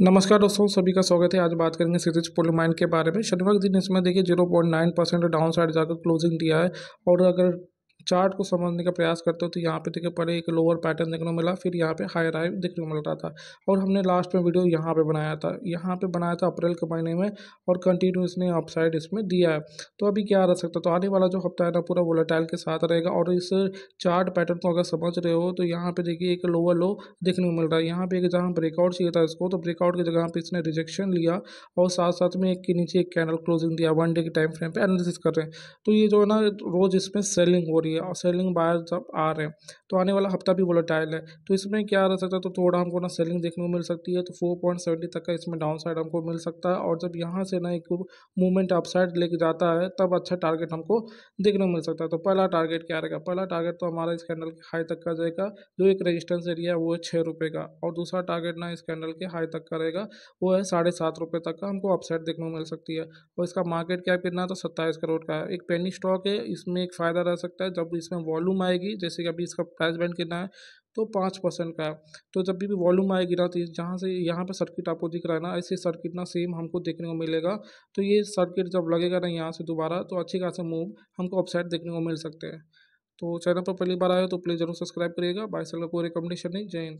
नमस्कार दोस्तों सभी का स्वागत है आज बात करेंगे सीरीज पुल के बारे में शनिवार दिन इसमें देखिए zero point nine percent down side जाकर क्लोजिंग दिया है और अगर चार्ट को समझने का प्रयास करते हो तो यहाँ पे देखिए पहले एक लोअर पैटर्न देखने को मिला फिर यहाँ पे हायर हाई देखने को मिल रहा था और हमने लास्ट में वीडियो यहाँ पे बनाया था यहाँ पे बनाया था अप्रैल के महीने में और कंटिन्यू इसने अपसाइड इसमें दिया है तो अभी क्या रह सकता है तो आने वाला जो हफ्ता है ना पूरा वोलाटाइल के साथ रहेगा और इस चार्ट पैटर्न को अगर समझ रहे हो तो यहाँ पर देखिए एक लोअर लो देखने को मिल रहा है यहाँ पे एक जहाँ ब्रेकआउट चाहिए था इसको तो ब्रेकआउट की जगह पर इसने रिजेक्शन लिया और साथ साथ में एक के नीचे एक कैनल क्लोजिंग दिया वन डे के टाइम फ्रेम पर एनालिसिस कर रहे हैं तो ये जो है ना रोज़ इसमें सेलिंग हो रही है है और सेलिंग बायर जब आ रहे हैं तो आने वाला हफ्ता भी वोलेटाइल है तो इसमें क्या रह सकता है तो थोड़ा हमको ना सेलिंग देखने को मिल सकती है तो फोर तक का इसमें डाउन हमको मिल सकता है और जब यहाँ से ना एक मूवमेंट अप साइड लेके जाता है तब अच्छा टारगेट हमको देखने को मिल सकता है तो पहला टारगेट क्या रहेगा पहला टारगेट तो हमारा इस कैंडल के हाई तक का जाएगा जो एक रजिस्टेंस एरिया है वो है छः रुपये का और दूसरा टारगेट ना इस कैंडल के हाई तक का रहेगा वो है साढ़े सात रुपये तक का हमको अपसाइड देखने को मिल सकती है और इसका मार्केट कैप कितना तो सत्ताईस करोड़ का है एक पेनी स्टॉक है इसमें एक फ़ायदा रह सकता है जब अब तो इसमें वॉल्यूम आएगी जैसे कि अभी इसका प्राइस बैंड कितना है तो पाँच परसेंट का है तो जब भी वॉल्यूम आएगी ना तो जहाँ से यहाँ पर सर्किट आपको दिख रहा है ना ऐसे सर्किट ना सेम हमको देखने को मिलेगा तो ये सर्किट जब लगेगा ना यहाँ से दोबारा तो अच्छी खासा मूव हमको अपसाइड देखने को मिल सकते हैं तो चैनल पर पहली बार आए तो प्लीज़ जरूर सब्सक्राइब करिएगा बाइसल का कोई रिकमेंडेशन नहीं जय हिंद